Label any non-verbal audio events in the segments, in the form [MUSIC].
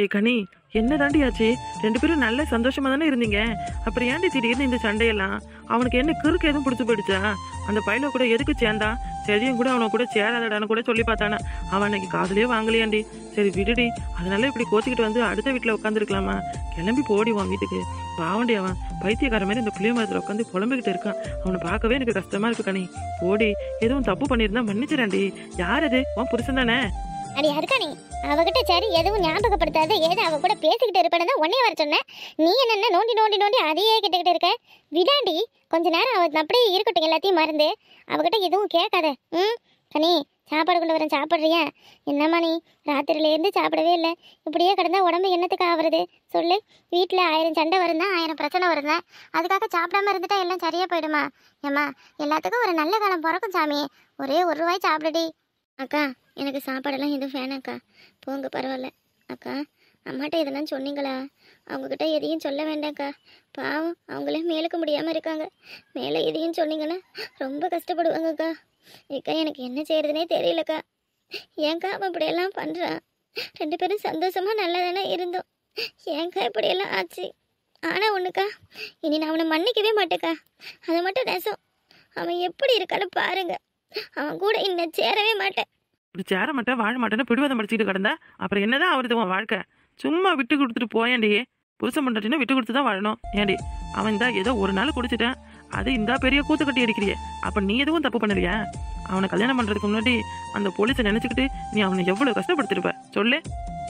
ஏ கனி என்ன தாண்டி ரெண்டு பேரும் நல்ல சந்தோஷமா தானே இருந்தீங்க அப்புறம் ஏன்டி திடீர்னு இந்த சண்டையெல்லாம் அவனுக்கு என்ன கிறுக்கு எதுவும் பிடிச்சி போயிடுச்சா அந்த பையில கூட எதுக்கு சேர்ந்தா செடியும் கூட அவனை கூட சேராதடான்னு கூட சொல்லி பார்த்தானே அவன் அன்னைக்கு காதலையே வாங்கலையாண்டி சரி விடுடி அதனால இப்படி கோச்சிக்கிட்டு வந்து அடுத்த வீட்டில் உட்காந்துருக்கலாமா கிளம்பி போடிவான் வீட்டுக்கு பாவண்டி அவன் பைத்தியக்கார மாதிரி இந்த புளிய மரத்தில் உட்காந்து புலம்பிக்கிட்டு இருக்கான் அவனை பார்க்கவே எனக்கு கஷ்டமா இருக்கு கனி போடி எதுவும் தப்பு பண்ணியிருந்தா மன்னிச்சிடாண்டி யார் அது உன் புருஷன் தானே அடி அதுக்கா நீ அவகிட்ட சரி எதுவும் ஞாபகப்படுத்தாத ஏதோ அவ கூட பேசிக்கிட்டு இருப்பேன்னு தான் உடனே வர சொன்னேன் நீ என்ன நோண்டி நோண்டி நோண்டி அதையே கிட்டக்கிட்டு இருக்க விடாண்டி கொஞ்ச நேரம் அவ அப்படியே இருக்கட்டும் எல்லாத்தையும் மறந்து அவகிட்ட எதுவும் கேட்காத ம் கனி சாப்பாடு கொண்டு வரேன் சாப்பிட்றியா என்னம்மா நீ ராத்திரிலேருந்து சாப்பிடவே இல்லை இப்படியே கிடந்தா உடம்பு என்னத்துக்கு ஆகுறது சொல்லு வீட்டில் ஆயிரம் சண்டை வருந்தா ஆயிரம் பிரச்சனை வருந்தா அதுக்காக சாப்பிடாம இருந்துட்டா எல்லாம் சரியாக போயிடுமா ஏம்மா எல்லாத்துக்கும் ஒரு நல்ல காலம் பிறக்கும் சாமி ஒரே ஒரு ரூபாய் சாப்பிடுடி அக்கா எனக்கு சாப்பாடெல்லாம் எதுவும் வேணாக்கா போங்க பரவாயில்ல அக்கா அம்மாட்ட இதெல்லாம் சொன்னீங்களா அவங்கக்கிட்ட எதையும் சொல்ல வேண்டாம்க்கா பாவம் அவங்களே மேலுக்க முடியாமல் இருக்காங்க மேலே எதையும் சொன்னீங்கன்னா ரொம்ப கஷ்டப்படுவாங்கக்கா இக்கா எனக்கு என்ன செய்கிறதுனே தெரியலக்கா ஏங்க்கா அவன் இப்படியெல்லாம் பண்ணுறான் ரெண்டு பேரும் சந்தோஷமாக நல்லா தானே இருந்தோம் ஏங்க்கா இப்படியெல்லாம் ஆச்சு ஆனால் ஒன்றுக்கா இனி நான் அவனை மன்னிக்கவே மாட்டேக்கா அதை மட்டும் ரசம் அவன் எப்படி இருக்கான்னு பாருங்கள் அவன் கூட இன்னும் சேரவே மாட்டேன் இப்படி சேர மாட்டேன் வாழ மாட்டேன்னு பிடிவாதம் படிச்சுட்டு கிடந்தா அப்புறம் என்னதான் அவருது உன் வாழ்க்கை சும்மா விட்டு கொடுத்துட்டு போயாண்டி புருஷன் பண்ணாட்டினா விட்டு கொடுத்து தான் வாழணும் ஏண்டி அவன் இந்தா ஏதோ ஒரு நாள் குடிச்சிட்டேன் அது இந்த பெரிய கூத்து கட்டி அடிக்கிறியே அப்ப நீ எதுவும் தப்பு பண்ணலையா அவனை கல்யாணம் பண்றதுக்கு முன்னாடி அந்த போலீஸை நினைச்சுக்கிட்டு நீ அவனை எவ்வளவு கஷ்டப்படுத்திருப்ப சொல்லு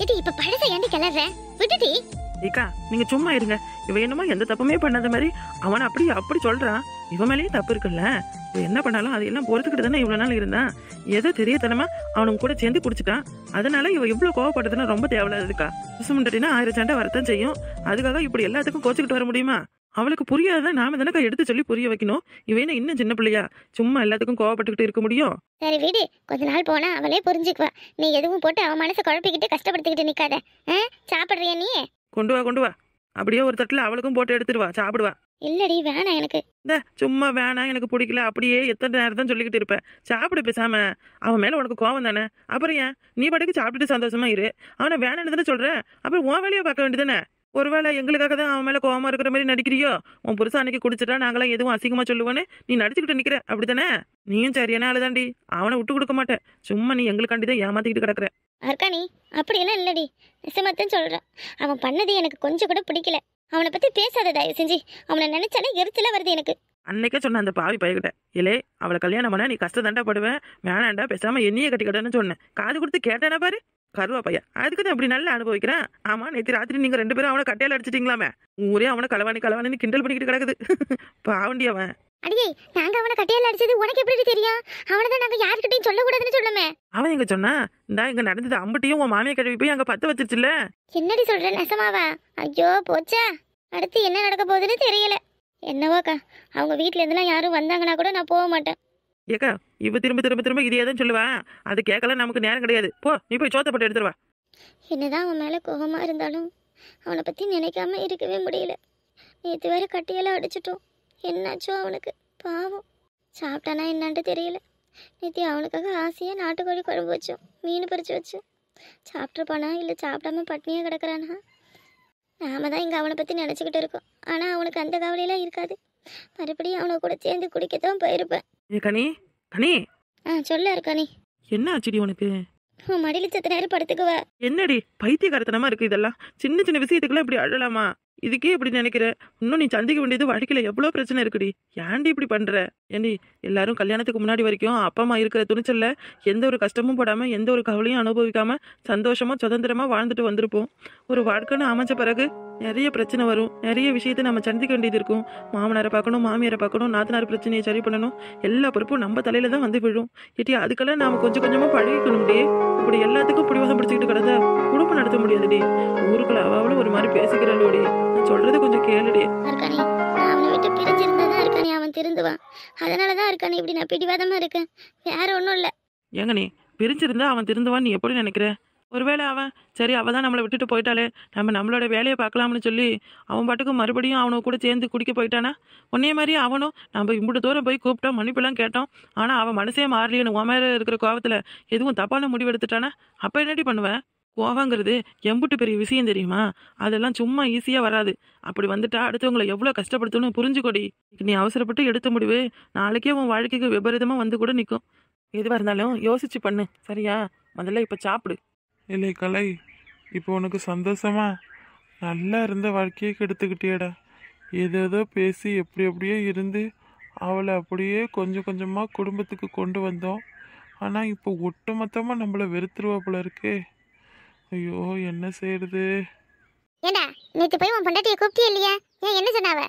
இது இப்ப பழச ஏண்டி கிளறேன் விட்டுடி ஏக்கா நீங்க சும்மா இருங்க இவன் என்னமோ எந்த தப்புமே பண்ணாத மாதிரி அவனை அப்படி அப்படி சொல்றான் இவன் மேலேயும் தப்பு இருக்குல்ல இவன் என்ன பண்ணாலும் அதையெல்லாம் பொறுத்துக்கிட்டு தானே இவ்வளவு நாள் இருந்தான் தெரிய தெரியத்தனமா அவனும் கூட சேர்ந்து குடிச்சிட்டான் அதனால இவன் இவ்வளவு கோவப்பட்டதுன்னா ரொம்ப தேவையில்லாதுக்கா முன்னாடினா ஆயிரம் சண்டை வரத்தான் செய்யும் அதுக்காக இப்படி எல்லாத்துக்கும் கோச்சிக்கிட்டு வர முடியுமா அவளுக்கு புரியாத நாம தானக்கா எடுத்து சொல்லி புரிய வைக்கணும் இவன் இன்னும் சின்ன பிள்ளையா சும்மா எல்லாத்துக்கும் கோவப்பட்டுக்கிட்டு இருக்க முடியும் சரி வீடு கொஞ்ச நாள் போனா அவளே புரிஞ்சுக்குவா நீ எதுவும் போட்டு அவன் மனசை குழப்பிக்கிட்டு கஷ்டப்படுத்திக்கிட்டு நிக்காத சாப்பிடுறிய நீ கொண்டு வா கொண்டு வா அப்படியே ஒரு தட்டில் அவளுக்கும் போட்டு எடுத்துடுவா சாப்பிடுவா இல்லடி வேணாம் எனக்கு இந்த சும்மா வேணாம் எனக்கு பிடிக்கல அப்படியே எத்தனை நேரம் தான் சொல்லிக்கிட்டு இருப்பேன் சாப்பிடு பேசாம அவன் மேல உனக்கு கோவம் தானே அப்புறம் ஏன் நீ பாட்டுக்கு சாப்பிட்டுட்டு சந்தோஷமா இரு அவனை வேணாம்னு தானே சொல்றேன் அப்புறம் உன் வேலையை பார்க்க வேண்டியதானே ஒருவேளை எங்களுக்காக தான் அவன் மேலே கோவமாக இருக்கிற மாதிரி நடிக்கிறியோ உன் புருஷன் அன்னைக்கு குடிச்சிட்டா நாங்களாம் எதுவும் அசிங்கமா சொல்லுவோன்னு நீ நடிச்சுக்கிட்டு நிற்கிற அப்படி தானே நீயும் சரியான ஆளுதாண்டி அவனை விட்டு கொடுக்க மாட்டேன் சும்மா நீ எங்களுக்காண்டி தான் ஏமாத்திக்கிட்டு கிடக்குற அர்க்காணி அப்படியெல்லாம் இல்லடி நிசமத்தன் சொல்கிறான் அவன் பண்ணது எனக்கு கொஞ்சம் கூட பிடிக்கல அவனை பற்றி பேசாத தயவு செஞ்சு அவனை நினைச்சாலே எரிச்சலாக வருது எனக்கு அன்னைக்கே சொன்ன அந்த பாவி பையகிட்ட இலே அவளை கல்யாணம் பண்ண நீ கஷ்டத்தாண்டா படுவேன் வேணாண்டா பேசாமல் என்னையே கட்டிக்கிட்டேன்னு சொன்னேன் காது கொடுத்து கேட்டேன பாரு கருவா பையன் அதுக்கு தான் இப்படி நல்லா அனுபவிக்கிறேன் ஆமா நேற்று ராத்திரி நீங்கள் ரெண்டு பேரும் அவனை கட்டையில் அடிச்சிட்டீங்களாமே ஊரே அவனை களவாணி களவாணின்னு கிண்டல் பண்ணிக்கிட்டு கிடக்குது [LAUGHS] பாவண்டி அவன் அடியே நாங்க அவனை கட்டையால அடிச்சது உனக்கு எப்படி தெரியும் அவனை தான் நாங்க யாருக்கிட்டையும் சொல்லக்கூடாதுன்னு சொல்லுமே அவன் எங்க சொன்னா இந்தா இங்க நடந்தது அம்பட்டியும் உன் மாமியை கழுவி போய் அங்க பத்த வச்சிருச்சுல என்னடி சொல்ற நெசமாவா ஐயோ போச்சா அடுத்து என்ன நடக்க போகுதுன்னு தெரியல என்னவோக்கா அவங்க வீட்ல இருந்தெல்லாம் யாரும் வந்தாங்கன்னா கூட நான் போக மாட்டேன் ஏக்கா இப்ப திரும்ப திரும்ப திரும்ப இதே தான் சொல்லுவேன் அது கேட்கல நமக்கு நேரம் கிடையாது போ நீ போய் சோத்த போட்டு எடுத்துருவா என்னதான் அவன் மேல கோபமா இருந்தாலும் அவனை பத்தி நினைக்காம இருக்கவே முடியல நேற்று வேற கட்டியெல்லாம் அடிச்சிட்டோம் என்னாச்சோ அவனுக்கு பாவம் சாப்பிட்டானா என்னான்ட்டு தெரியல நித்தி அவனுக்காக ஆசையாக நாட்டுக்கோழி குழம்பு வச்சோம் மீன் பறித்து வச்சு சாப்பிட்ருப்பானா இல்லை சாப்பிடாம பட்னியாக கிடக்கிறானா நாம தான் இங்கே அவனை பற்றி நினச்சிக்கிட்டு இருக்கோம் ஆனால் அவனுக்கு அந்த கவலையெல்லாம் இருக்காது மறுபடியும் அவனை கூட சேர்ந்து குடிக்கத்தான் போயிருப்பேன் கனி கனி ஆ சொல்ல இருக்கணி என்ன ஆச்சுடி உனக்கு மடியில் சத்து நேரம் படுத்துக்குவ என்னடி பைத்தியகாரத்தனமா இருக்கு இதெல்லாம் சின்ன சின்ன விஷயத்துக்குலாம் இப்படி அழலாமா இதுக்கே இப்படி நினைக்கிற இன்னும் நீ சந்திக்க வேண்டியது வாழ்க்கையில் எவ்வளோ பிரச்சனை இருக்குடி ஏன்டி இப்படி பண்ணுற ஏன்டி எல்லாரும் கல்யாணத்துக்கு முன்னாடி வரைக்கும் அப்பா அம்மா இருக்கிற துணிச்சலில் எந்த ஒரு கஷ்டமும் போடாமல் எந்த ஒரு கவலையும் அனுபவிக்காமல் சந்தோஷமாக சுதந்திரமாக வாழ்ந்துட்டு வந்திருப்போம் ஒரு வாழ்க்கைன்னு அமைஞ்ச பிறகு நிறைய பிரச்சனை வரும் நிறைய விஷயத்தை நம்ம சந்திக்க வேண்டியது இருக்கும் மாமனாரை பார்க்கணும் மாமியாரை பார்க்கணும் நாத்தனார் பிரச்சனையை சரி பண்ணணும் எல்லா பொறுப்பும் நம்ம தலையில தான் வந்து விழும் இட்டி அதுக்கெல்லாம் நாம் கொஞ்சம் கொஞ்சமாக பழகிக்கணும் இப்படி எல்லாத்துக்கும் பிடிவாதம் பிடிச்சிக்கிட்டு கிடந்தா கல்யாணமும் நடத்த முடியாதுடி ஊருக்குள்ள அவளும் ஒரு மாதிரி பேசிக்கிறாளோடி நான் சொல்றது கொஞ்சம் கேளுடி அர்க்கனே நான் அவனை விட்டு பிரிஞ்சிருந்தா தான் அவன் திருந்துவான் அதனால தான் அர்க்கனே இப்படி நான் பிடிவாதமா இருக்கேன் வேற ஒன்றும் இல்லை ஏங்க நீ பிரிஞ்சிருந்தா அவன் திருந்துவான் நீ எப்படி நினைக்கிற ஒருவேளை அவன் சரி அவள் தான் நம்மளை விட்டுட்டு போயிட்டாலே நம்ம நம்மளோட வேலையை பார்க்கலாம்னு சொல்லி அவன் பாட்டுக்கு மறுபடியும் அவனை கூட சேர்ந்து குடிக்க போயிட்டானா உன்னே மாதிரி அவனும் நம்ம இம்புட்டு தூரம் போய் கூப்பிட்டோம் மன்னிப்பெல்லாம் கேட்டோம் ஆனால் அவன் மனசே மாறலைன்னு உன் மேலே இருக்கிற கோபத்தில் எதுவும் தப்பான முடிவு எடுத்துட்டானா அப்போ என்னடி பண்ணுவேன் கோவங்கிறது எம்புட்டு பெரிய விஷயம் தெரியுமா அதெல்லாம் சும்மா ஈஸியாக வராது அப்படி வந்துட்டா அடுத்தவங்களை எவ்வளோ கஷ்டப்படுத்தணும்னு புரிஞ்சுக்கொடி நீ அவசரப்பட்டு எடுத்த முடிவு நாளைக்கே உன் வாழ்க்கைக்கு விபரீதமாக வந்து கூட நிற்கும் எதுவாக இருந்தாலும் யோசிச்சு பண்ணு சரியா முதல்ல இப்போ சாப்பிடு இல்லை கலை இப்போ உனக்கு சந்தோஷமா நல்லா இருந்த வாழ்க்கையை கெடுத்துக்கிட்டேடா ஏதேதோ பேசி எப்படி எப்படியோ இருந்து அவளை அப்படியே கொஞ்சம் கொஞ்சமாக குடும்பத்துக்கு கொண்டு வந்தோம் ஆனால் இப்போ ஒட்டுமொத்தமாக நம்மளை வெறுத்துருவா போல இருக்கே ஐயோ என்ன செய்யறது ஏண்டா நேற்று போய் உன் பொண்டாட்டியை கூப்பிட்டே இல்லையா ஏன் என்ன சொன்னாவ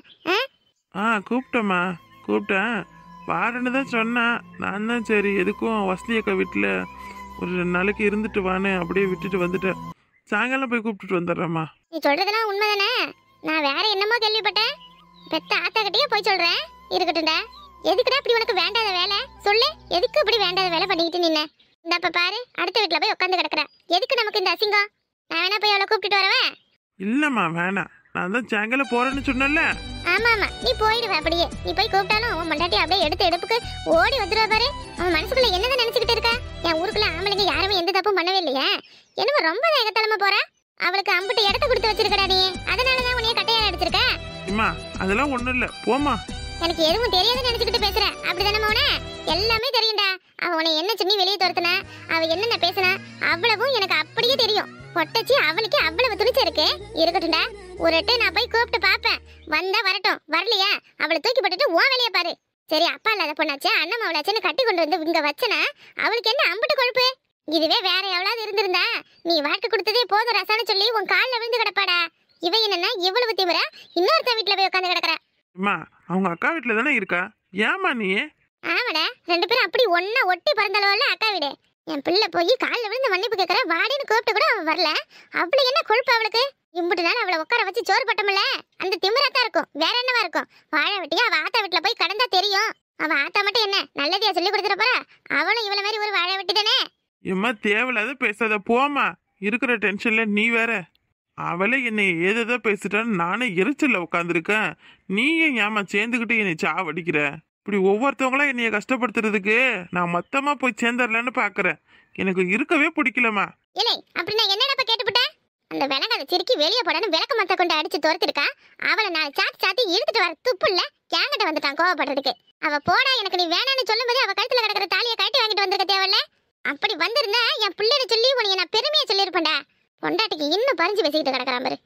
ஆ கூப்பிட்டேம்மா கூப்பிட்டேன் வாரன்னு தான் சொன்னான் நான் தான் சரி எதுக்கும் வசதி அக்கா வீட்டில் ஒரு ரெண்டு நாளைக்கு இருந்துட்டு வான்னு அப்படியே விட்டுட்டு வந்துட்டேன் சாயங்காலம் போய் கூப்பிட்டுட்டு வந்துடுறேம்மா நீ சொல்றதெல்லாம் உண்மைதானே நான் வேற என்னமோ கேள்விப்பட்டேன் பெத்த ஆத்தாக்கிட்டே போய் சொல்றேன் இருக்கட்டும்டா எதுக்குடா இப்படி உனக்கு வேண்டாத வேலை சொல்லு எதுக்கு இப்படி வேண்டாத வேலை பண்ணிக்கிட்டு நின்ன இந்தாப்ப பாரு அடுத்த வீட்டில் போய் உட்காந்து கிடக்குற எதுக்கு நமக்கு இந்த அசிங்கம் நான் வேணா போய் அவளை கூப்பிட்டு வரவன் இல்லம்மா வேணாம் நான் தான் சேங்கல போறேன்னு சொன்னேன்ல ஆமா ஆமா நீ போயிடுவ அப்படியே நீ போய் கூப்பிட்டாலும் உன் மண்டாட்டி அப்படியே எடுத்து எடுப்புக்கு ஓடி வந்துடுவா பாரு அவன் மனசுக்குள்ள என்னதான் நினைச்சுக்கிட்டு இருக்கா என் ஊருக்குள்ள ஆம்பளைங்க யாருமே எந்த தப்பும் பண்ணவே இல்லையா என்னமோ ரொம்ப வேகத்தலமா போற அவளுக்கு அம்புட்டு இடத்த கொடுத்து வச்சிருக்கடா நீ அதனாலதான் உன்னைய கட்டையால அடிச்சிருக்க இம்மா அதெல்லாம் ஒண்ணும் இல்ல போமா எனக்கு எதுவும் தெரியாதுன்னு நினைச்சுக்கிட்டு பேசுறேன் அப்படிதானே உன எல்லாமே தெரியும்டா அவ உன்னை என்ன சொல்லி வெளியே துரத்துனா அவ என்னென்ன பேசுனா அவ்வளவும் எனக்கு அப்படியே தெரியும் பொட்டச்சி அவளுக்கே அவ்வளவு துணிச்சு இருக்கு இருக்கட்டும்டா ஒரு நான் போய் கூப்பிட்டு பாப்பேன் வந்தா வரட்டும் வரலையா அவளை தூக்கி போட்டுட்டு ஓ வெளியே பாரு சரி அப்பா இல்லாத பொண்ணாச்சே அண்ணன் மாவளாச்சே கட்டி கொண்டு வந்து இங்க வச்சனா அவளுக்கு என்ன அம்பிட்டு கொழுப்பு இதுவே வேற எவ்வளவு இருந்திருந்தா நீ வாழ்க்கை கொடுத்ததே போதும் ரசான சொல்லி உன் காலில் விழுந்து கிடப்பாடா இவ என்னன்னா இவ்வளவு தீவிர இன்னொருத்த வீட்டுல போய் உட்காந்து கிடக்குற அம்மா அவங்க அக்கா வீட்டில் தானே இருக்கா ஏமா நீ ஆமாடா ரெண்டு பேரும் அப்படி ஒன்னா ஒட்டி பிறந்தளவுல அக்கா வீடு என் பிள்ளை போய் காலில் விழுந்து மன்னிப்பு கேட்கற வாடின்னு கூப்பிட்டு கூட அவன் வரல அவளுக்கு என்ன கொழுப்பு அவளுக்கு இம்புட்டு அவளை உட்கார வச்சு சோறு பட்டமில்ல அந்த திமிராத்தான் இருக்கும் வேற என்னவா இருக்கும் வாழை வெட்டி அவள் ஆத்தா வீட்டில் போய் கடந்தா தெரியும் அவன் ஆத்தா மட்டும் என்ன நல்லதையா சொல்லி கொடுத்துட்டு போறா அவளும் இவள மாதிரி ஒரு வாழை வெட்டி தானே எம்மா தேவையில்லாத பேசாத போமா இருக்கிற டென்ஷன்ல நீ வேற அவளே என்னை ஏதேதோ பேசிட்டான்னு நானே எரிச்சலில் உட்காந்துருக்கேன் நீயும் ஏமா சேர்ந்துக்கிட்டு என்னை சாவடிக்கிற இப்படி ஒவ்வொருத்தவங்களும் என்னைய கஷ்டப்படுத்துறதுக்கு நான் மொத்தமா போய் சேர்ந்துடலான்னு பாக்குறேன் எனக்கு இருக்கவே பிடிக்கலமா இல்லை அப்படி நான் என்னடா கேட்டுவிட்டேன் அந்த விலங்காத சிரிக்கி வெளியே போடன்னு விளக்க மத்த கொண்டு அடிச்சு துரத்திருக்கா அவளை நான் சாத்தி சாத்தி இழுத்துட்டு வர துப்பு இல்ல கேங்கிட்ட வந்துட்டான் கோவப்படுறதுக்கு அவ போடா எனக்கு நீ வேணான்னு சொல்லும்போது அவ கழுத்துல கிடக்குற தாலியை கட்டி வாங்கிட்டு வந்திருக்க தேவையில்ல அப்படி வந்திருந்தா என் பிள்ளைன்னு சொல்லி பறிஞ்சு பேசிக்கிட்டு கிடக்குறான் பாரு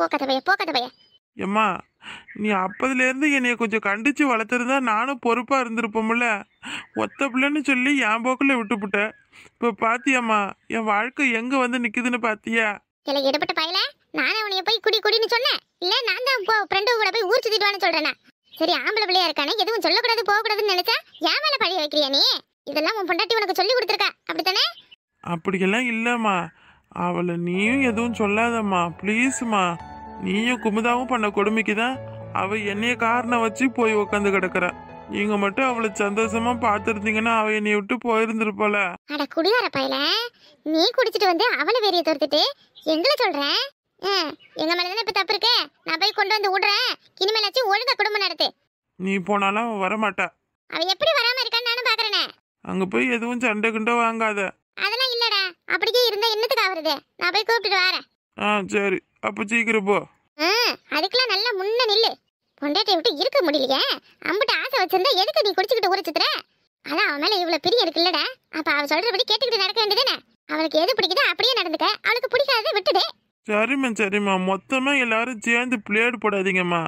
போக்கத்த பைய போக்கத்த பைய எம்மா நீ அப்பதுலேருந்து என்னைய கொஞ்சம் கண்டிச்சு வளர்த்துருந்தா நானும் பொறுப்பாக இருந்திருப்போம்ல ஒத்த பிள்ளைன்னு சொல்லி என் போக்கில் விட்டுப்புட்ட இப்போ பாத்தியாம்மா என் வாழ்க்கை எங்கே வந்து நிற்குதுன்னு பாத்தியா இல்லை எடுபட்ட பையல நானே உனைய போய் குடி குடின்னு சொன்னேன் இல்லை நான் தான் போ ஃப்ரெண்டு கூட போய் ஊர் சுற்றிட்டு சொல்கிறேன் சரி ஆம்பளை பிள்ளையா இருக்கானே எதுவும் சொல்லக்கூடாது போகக்கூடாதுன்னு நினைச்சா ஏன் மேலே பழைய வைக்கிறியா நீ இதெல்லாம் உன் பொண்டாட்டி உனக்கு சொல்லி கொடுத்துருக்கா அப்படித்தானே அப்படியெல்லாம் இல்லைம்மா அவளை நீயும் எதுவும் சொல்லாதம்மா ப்ளீஸ்மா நீயும் குமுதாவும் பண்ண கொடுமைக்கு தான் அவள் என்னைய காரணம் வச்சு போய் உக்காந்து கிடக்குற நீங்க மட்டும் அவளை சந்தோஷமா பாத்துருந்தீங்கன்னா அவ என்னை விட்டு போயிருந்திருப்பால அட குடிகார பையல நீ குடிச்சிட்டு வந்து அவளை வேறைய துரத்துட்டு எங்களை சொல்றேன் எங்க மேலதானே இப்ப தப்பு இருக்கு நான் போய் கொண்டு வந்து விடுறேன் இனிமேலாச்சும் ஒழுங்கா குடும்பம் நடத்து நீ போனாலும் அவ வரமாட்டா அவ எப்படி வராம இருக்கான்னு நானும் பாக்குறேனே அங்க போய் எதுவும் சண்டை கிண்டோ வாங்காத அப்படியே இருந்தா என்னத்துக்கு ஆவறது நான் போய் கூப்பிட்டு வரேன் ஆ சரி அப்ப சீக்கிரம் போ ம் அதுக்கெல்லாம் நல்லா முன்ன நில்லு பொண்டாட்டி விட்டு இருக்க முடியலையே அம்பிட்ட ஆசை வச்சிருந்தா எதுக்கு நீ குடிச்சுக்கிட்டு உரைச்சுத்துற அதான் அவன் மேல இவ்வளவு பிரியம் இருக்குல்லடா அப்ப அவ சொல்றபடி கேட்டுக்கிட்டு நடக்க வேண்டியதுனே அவளுக்கு எது பிடிக்குதோ அப்படியே நடந்துக்க அவளுக்கு பிடிக்காத விட்டுடு சரிம்மா சரிம்மா மொத்தமா எல்லாரும் சேர்ந்து பிளேடு போடாதீங்கம்மா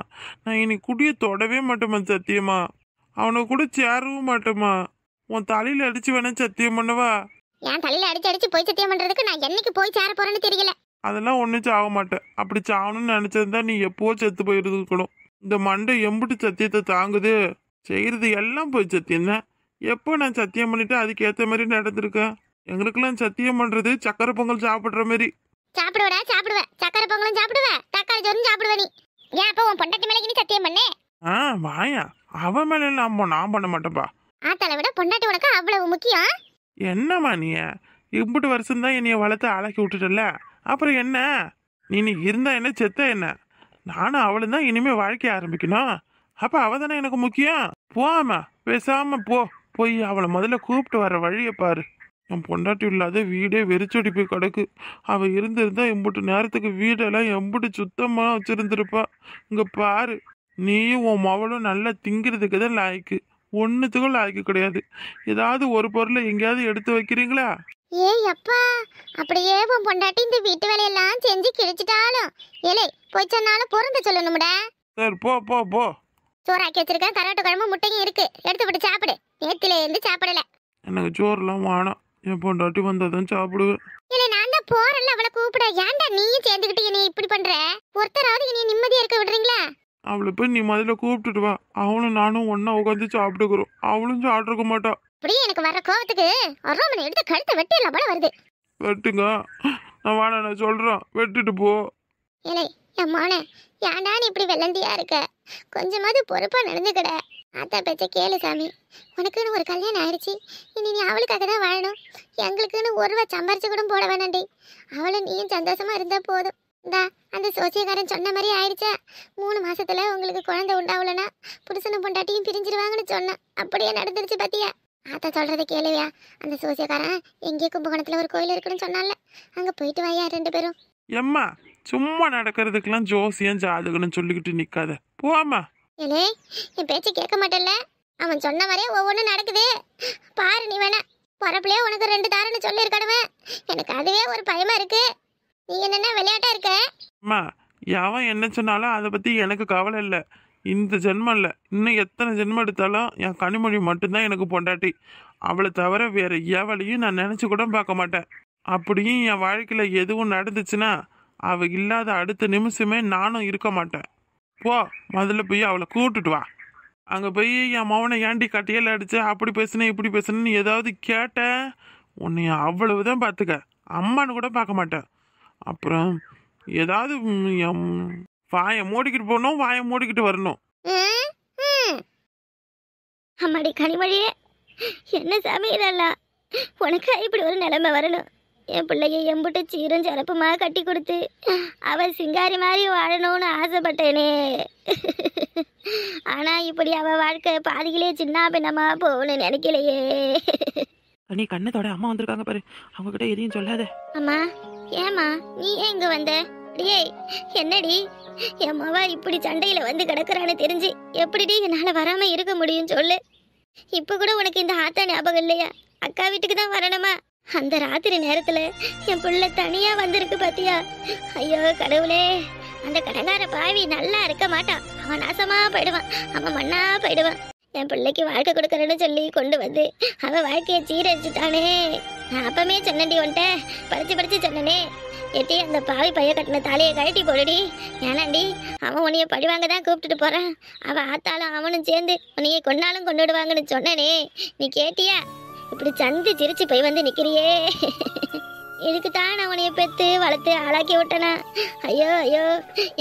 நான் இனி குடிய தொடவே மாட்டேம்மா சத்தியமா அவனை கூட சேரவும் மாட்டேம்மா உன் தலையில அடிச்சு வேணா சத்தியம் பண்ணவா என் தலையில அடிச்சு அடிச்சு போய் சத்தியம் பண்றதுக்கு நான் என்னைக்கு போய் சேர போறேன்னு தெரியல அதெல்லாம் ஒன்றும் சாக மாட்டேன் அப்படி சாகணும்னு நினைச்சிருந்தா நீ எப்போ செத்து போயிருக்கணும் இந்த மண்டை எம்பிட்டு சத்தியத்தை தாங்குது செய்யறது எல்லாம் போய் சத்தியம் தான் எப்போ நான் சத்தியம் பண்ணிட்டு அதுக்கு ஏத்த மாதிரி நடந்திருக்கேன் எங்களுக்கெல்லாம் சத்தியம் பண்றது சக்கரை பொங்கல் சாப்பிடுற மாதிரி சாப்பிடுவடா சாப்பிடுவேன் சக்கரை பொங்கலும் சாப்பிடுவேன் தக்காளி சோறும் சாப்பிடுவ நீ ஏன் அப்போ உன் பொண்டாட்டி மேலே சத்தியம் பண்ணு ஆ வாயா அவன் மேல நான் நான் பண்ண மாட்டேன்பா ஆத்தால விட பொண்டாட்டி உனக்கு அவ்வளவு முக்கியம் என்னம்மா நீ இம்புட்டு வருஷம் தான் என்னைய வளர்த்து அழகி விட்டுட்டல அப்புறம் என்ன நீ இருந்தா என்ன செத்த என்ன நானும் அவளும் தான் இனிமே வாழ்க்கைய ஆரம்பிக்கணும் அப்ப அவ தானே எனக்கு முக்கியம் போமா பேசாம போ போய் அவளை முதல்ல கூப்பிட்டு வர வழியை பாரு என் பொண்டாட்டி இல்லாத வீடே வெறிச்சொடி போய் கிடக்கு அவள் இருந்திருந்தா எம்பிட்டு நேரத்துக்கு வீடெல்லாம் எம்பிட்டு சுத்தமாக வச்சுருந்துருப்பா இங்கே பாரு நீயும் உன் மவளும் நல்லா திங்கிறதுக்கு தான் லாய்க்கு ஒண்ணுத்துக்குள்ள லாய்க்கு கிடையாது ஏதாவது ஒரு பொருளை எங்கேயாவது எடுத்து வைக்கிறீங்களா ஏய் அப்பா அப்படியே உன் பொண்டாட்டி இந்த வீட்டு வேலையெல்லாம் செஞ்சு கிழிச்சிட்டாலும் ஏலே போய் சொன்னாலும் பொருந்த சொல்லணும்டா சரி போ போ போ சோறாக்கி வச்சிருக்கேன் கரோட்டு குழம்பு முட்டையும் இருக்கு எடுத்து விட்டு சாப்பிடு நேத்துல இருந்து சாப்பிடல எனக்கு சோறுலாம் வேணாம் என் பொண்டாட்டி வந்தாதான் சாப்பிடுவேன் இல்ல நான் தான் போறல அவளை கூப்பிட ஏன்டா நீயும் சேர்ந்துக்கிட்டு என்னை இப்படி பண்ற ஒருத்தராவது என்னை நிம்மதியா இருக்க விடுறீங்களா அவளை போய் நீ முதல்ல கூப்பிட்டுட்டு வா அவளும் நானும் ஒன்னா உட்காந்து சாப்பிட்டுக்கிறோம் அவளும் சாப்பிட்டுருக்க மாட்டா அப்படியே எனக்கு வர கோவத்துக்கு அரோமனை எடுத்து கழுத்தை வெட்டிடலாம் போல வருது வெட்டுங்க நான் வாடா நான் சொல்றேன் வெட்டிட்டு போ இல்லை என் மானே ஏன்டா நீ இப்படி வெள்ளந்தியா இருக்க கொஞ்சமாவது பொறுப்பா நடந்துக்கட ஆத்தா பேச்ச கேளு சாமி உனக்குன்னு ஒரு கல்யாணம் ஆயிடுச்சு இனி நீ அவளுக்காக தான் வாழணும் எங்களுக்குன்னு ஒருவா சம்பாரிச்சு கூட போட வேணாண்டி அவளை நீயும் சந்தோஷமா இருந்தா போதும் இந்தா அந்த சோசியக்காரன் சொன்ன மாதிரி ஆயிடுச்சா மூணு மாசத்துல உங்களுக்கு குழந்தை உண்டாவலனா புருஷனும் பொண்டாட்டியும் பிரிஞ்சிருவாங்கன்னு சொன்னேன் அப்படியே நடந்துருச்சு பாத்தியா ஆத்தா சொல்றத கேளுவியா அந்த சோசியக்காரன் எங்கேயோ கும்பகோணத்துல ஒரு கோயில் இருக்குன்னு சொன்னால அங்க போயிட்டு வாயா ரெண்டு பேரும் எம்மா சும்மா நடக்கிறதுக்கெல்லாம் ஜோசியம் ஜாதகம்னு சொல்லிக்கிட்டு நிக்காத போமா ஏலே என் பேச்சு கேட்க மாட்டேல்ல அவன் சொன்ன மாதிரியே ஒவ்வொன்றும் நடக்குது பாரு நீ வேணா பிறப்புலயே உனக்கு ரெண்டு தாரன்னு சொல்லியிருக்கணுமே எனக்கு அதுவே ஒரு பயமா இருக்கு நீ என்னன்னா விளையாட்டா இருக்க அம்மா யாவன் என்ன சொன்னாலும் அதை பற்றி எனக்கு கவலை இல்லை இந்த ஜென்மம் இல்லை இன்னும் எத்தனை ஜென்மம் எடுத்தாலும் என் கனிமொழி மட்டும்தான் எனக்கு பொண்டாட்டி அவளை தவிர வேற எவளையும் நான் நினச்சி கூட பார்க்க மாட்டேன் அப்படியும் என் வாழ்க்கையில் எதுவும் நடந்துச்சுன்னா அவள் இல்லாத அடுத்த நிமிஷமே நானும் இருக்க மாட்டேன் போ முதல்ல போய் அவளை கூட்டுட்டு வா அங்கே போய் என் மௌனை ஏண்டி கட்டியல் அடிச்சு அப்படி பேசுனேன் இப்படி பேசுனேன்னு ஏதாவது கேட்ட உன்னை அவ்வளவுதான் பார்த்துக்க அம்மானு கூட பார்க்க மாட்டேன் அப்புறம் ஏதாவது வாய மூடிக்கிட்டு போகணும் வாய மூடிக்கிட்டு வரணும் அம்மாடி கனிமொழியே என்ன சமையல உனக்கு இப்படி ஒரு நிலைமை வரணும் என் பிள்ளைய எம்புட்டு சீரும் சிறப்புமா கட்டி கொடுத்து அவள் சிங்காரி மாதிரி வாழணும்னு ஆசைப்பட்டேனே ஆனால் இப்படி அவள் வாழ்க்கை பாதியிலே சின்ன பின்னமா போகணும்னு நினைக்கலையே நீ கண்ணத்தோட அம்மா வந்திருக்காங்க பாரு கிட்ட எதையும் சொல்லாத அம்மா ஏமா நீ எங்க வந்த டேய் என்னடி என் மாவா இப்படி சண்டையில வந்து கிடக்குறான்னு தெரிஞ்சு எப்படிடி என்னால வராம இருக்க முடியும் சொல்லு இப்ப கூட உனக்கு இந்த ஆத்தா ஞாபகம் இல்லையா அக்கா வீட்டுக்கு தான் வரணுமா அந்த ராத்திரி நேரத்துல என் பிள்ளை தனியா வந்திருக்கு பாத்தியா ஐயோ கடவுளே அந்த கடங்கார பாவி நல்லா இருக்க மாட்டான் அவன் நாசமா போயிடுவான் அவன் மண்ணா போயிடுவான் என் பிள்ளைக்கு வாழ்க்கை கொடுக்கறேன்னு சொல்லி கொண்டு வந்து அவன் வாழ்க்கையை சீரழிச்சிட்டானே நான் அப்பமே சொன்னடி ஒன்ட்ட படிச்சு படிச்சு சொன்னனே எட்டி அந்த பாவி பைய கட்டின தாலியை கழட்டி போடுடி ஏனாண்டி அவன் உன்னைய பழிவாங்க தான் கூப்பிட்டுட்டு போகிறான் அவன் ஆத்தாலும் அவனும் சேர்ந்து உனையை கொண்டாலும் கொண்டு விடுவாங்கன்னு சொன்னனே நீ கேட்டியா இப்படி சந்து சிரிச்சு போய் வந்து நிற்கிறியே இதுக்கு தான் நான் உனைய பெற்று வளர்த்து ஆளாக்கி விட்டனா ஐயோ ஐயோ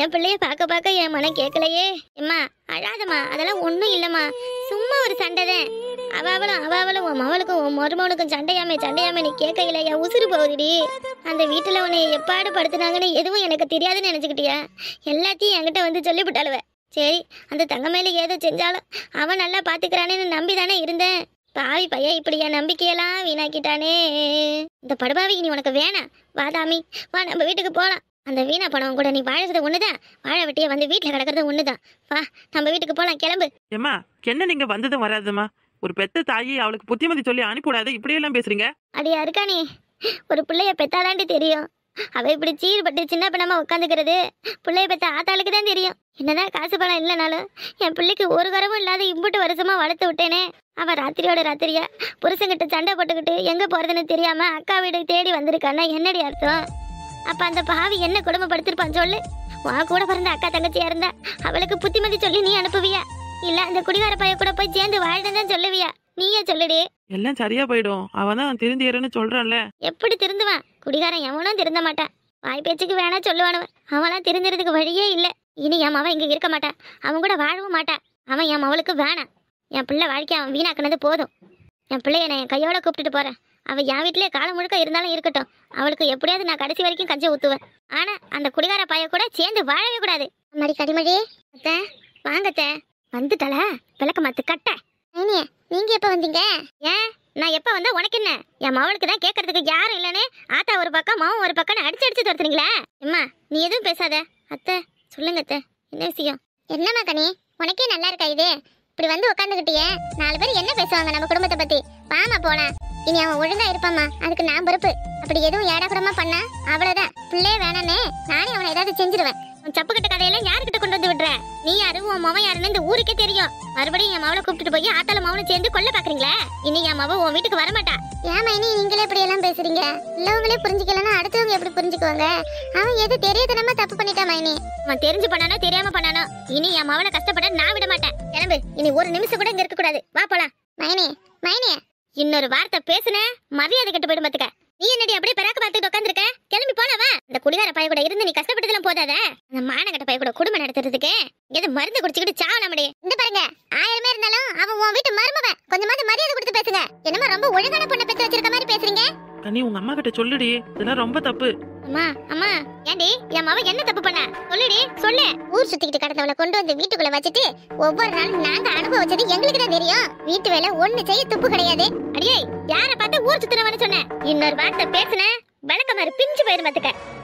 என் பிள்ளைய பார்க்க பார்க்க என் மனம் கேட்கலையே அம்மா அழாதம்மா அதெல்லாம் ஒன்றும் இல்லைம்மா சும்மா ஒரு சண்டை தான் அவளும் அவளும் உன் மவளுக்கும் உன் மருமவளுக்கும் சண்டையாமே சண்டையாமே நீ கேட்கல என் உசுறு போகுதுடி அந்த வீட்டில் உன்னை எப்பாடு படுத்துனாங்கன்னு எதுவும் எனக்கு தெரியாதுன்னு நினச்சிக்கிட்டியா எல்லாத்தையும் என்கிட்ட வந்து சொல்லிவிட்டாளுவ சரி அந்த தங்கமையில ஏதோ செஞ்சாலும் அவன் நல்லா பார்த்துக்கிறானேன்னு நம்பி தானே இருந்தேன் பாவி பையன் இப்படி என் நம்பிக்கையெல்லாம் வீணாக்கிட்டானே இந்த படுபாவி நீ உனக்கு வேணாம் வாதாமி வா நம்ம வீட்டுக்கு போகலாம் அந்த வீணா பணம் கூட நீ வாழறது ஒண்ணுதான் வாழ வெட்டியே வந்து வீட்டில் கிடக்கிறது ஒண்ணுதான் வா நம்ம வீட்டுக்கு போலாம் கிளம்பு ஏமா என்ன நீங்க வந்ததும் வராதுமா ஒரு பெத்த தாயி அவளுக்கு புத்திமதி சொல்லி அனுப்பிவிடாத எல்லாம் பேசுறீங்க அடியா இருக்கா நீ ஒரு பிள்ளைய பெத்தாதாண்டி தெரியும் அவ இப்படி சீர் பட்டு சின்ன பணமா உட்காந்துக்கிறது பிள்ளைய பெத்த ஆத்தாளுக்கு தான் தெரியும் என்னதான் காசு பணம் இல்லைனாலும் என் பிள்ளைக்கு ஒரு வரவும் இல்லாத இம்புட்டு வருஷமா வளர்த்து விட்டேனே அவன் ராத்திரியோட ராத்திரியா புருஷங்கிட்ட சண்டை போட்டுக்கிட்டு எங்க போறதுன்னு தெரியாம அக்கா வீடு தேடி வந்திருக்கான்னா என்னடி அர்த்தம் அப்ப அந்த பாவி என்ன குடும்பப்படுத்திருப்பான் சொல்லு உன் கூட பிறந்த அக்கா தங்கச்சியா இருந்தா அவளுக்கு புத்திமதி சொல்லி நீ அனுப்புவியா இல்ல அந்த குடிகார பைய கூட போய் சேர்ந்து வாழ்தான் சொல்லுவியா நீயே சொல்லுடே எல்லாம் சரியா போயிடும் அவன் தான் திருந்தியறன்னு சொல்றான்ல எப்படி திருந்துவான் குடிகாரன் எவனும் திருந்த மாட்டான் வாய் பேச்சுக்கு வேணா சொல்லுவானுவன் அவன்லாம் திருந்துறதுக்கு வழியே இல்ல இனி என் மவன் இங்க இருக்க மாட்டான் அவன் கூட வாழவும் மாட்டான் அவன் என் மவளுக்கு வேணாம் என் பிள்ளை வாழ்க்கை அவன் வீணாக்குனது போதும் என் பிள்ளைய நான் கையோட கூப்பிட்டுட்டு போறேன் அவள் என் வீட்டிலே காலம் முழுக்க இருந்தாலும் இருக்கட்டும் அவளுக்கு எப்படியாவது நான் கடைசி வரைக்கும் கஞ்சி ஊற்றுவேன் ஆனால் அந்த குடிகார பைய கூட சேர்ந்து வாழவே கூடாது அம்மாடி கடிமடி வாங்கத்த வந்துட்டல விளக்க மாத்து கட்ட ஐனியே நீங்கள் எப்போ வந்தீங்க ஏன் நான் எப்போ வந்தால் உனக்கு என்ன என் மவளுக்கு தான் கேட்கறதுக்கு யாரும் இல்லைன்னு ஆத்தா ஒரு பக்கம் மாவும் ஒரு பக்கம் அடிச்சு அடிச்சு துரத்துறீங்களே அம்மா நீ எதுவும் பேசாத அத்தை சொல்லுங்க அத்தை என்ன விஷயம் என்னம்மா கனி உனக்கே நல்லா இருக்கா இது இப்படி வந்து உட்காந்துக்கிட்டியே நாலு பேர் என்ன பேசுவாங்க நம்ம குடும்பத்தை பத்தி பாமா போனா இனி அவன் ஒழுங்கா இருப்பாமா அதுக்கு நான் பொறுப்பு அப்படி எதுவும் ஏடாகுடமா பண்ணா அவ்வளவுதான் பிள்ளையே வேணானே நானே அவனை ஏதாவது செஞ்சிருவேன் சப்பு கட்ட கதையில யாருக்கிட்ட சொல்றேன் நீ யாரு உன் மவன் யாருன்னு இந்த ஊருக்கே தெரியும் மறுபடியும் என் மவளை கூப்பிட்டு போய் ஆத்தால மவனும் சேர்ந்து கொல்ல பாக்குறீங்களே இனி என் மவன் உன் வீட்டுக்கு வரமாட்டா ஏன் மைனி நீங்களே இப்படி எல்லாம் பேசுறீங்க இல்லவங்களே புரிஞ்சுக்கலன்னா அடுத்தவங்க எப்படி புரிஞ்சுக்குவாங்க அவன் எது தெரியாதனமா தப்பு பண்ணிட்டா மைனி அவன் தெரிஞ்சு பண்ணானோ தெரியாம பண்ணானோ இனி என் மவனை கஷ்டப்பட நான் விட மாட்டேன் கிளம்பு இனி ஒரு நிமிஷம் கூட இங்க இருக்க கூடாது வா போலாம் மைனி மைனி இன்னொரு வார்த்தை பேசுனேன் மரியாதை கட்டு போயிடும் பாத்துக்க நீ என்னடி அப்படியே பெறாக்க பார்த்துட்டு உட்காந்துருக்க கிளம்பி போனவா இந்த குடிகார பைய கூட இருந்து நீ கஷ்டப்பட்டதெல்லாம் போதாத அந்த மானகட்ட பைய கூட குடும்பம் நடத்துறதுக்கு எது மருந்து குடிச்சுக்கிட்டு சாவலாமடி இந்த பாருங்க ஆயிரமே இருந்தாலும் அவன் உன் வீட்டு மருமவன் கொஞ்சமாவது மரியாதை கொடுத்து பேசுங்க என்னமா ரொம்ப ஒழுங்கான பொண்ணை பெற்று வச்சிருக்க மாதிரி பேசுறீங்க கனி உங்க அம்மா கிட்ட சொல்லுடி இதெல்லாம் ரொம்ப தப்பு அம்மா அம்மா ஏண்டி என் மாவ என்ன தப்பு பண்ண சொல்லுடி சொல்லு ஊர் சுத்திக்கிட்டு கடந்தவளை கொண்டு வந்து வீட்டுக்குள்ள வச்சுட்டு ஒவ்வொரு நாளும் நாங்க அனுபவிச்சது எங்களுக்கு தான் தெரியும் வீட்டு வேலை ஒண்ணு செய்ய துப்பு கிடையாது அடியே யார பார்த்து ஊர் சுத்துறவன்னு சொன்ன இன்னொரு வார்த்தை பேசுன விளக்கமாறு பிஞ்சு போயிரும்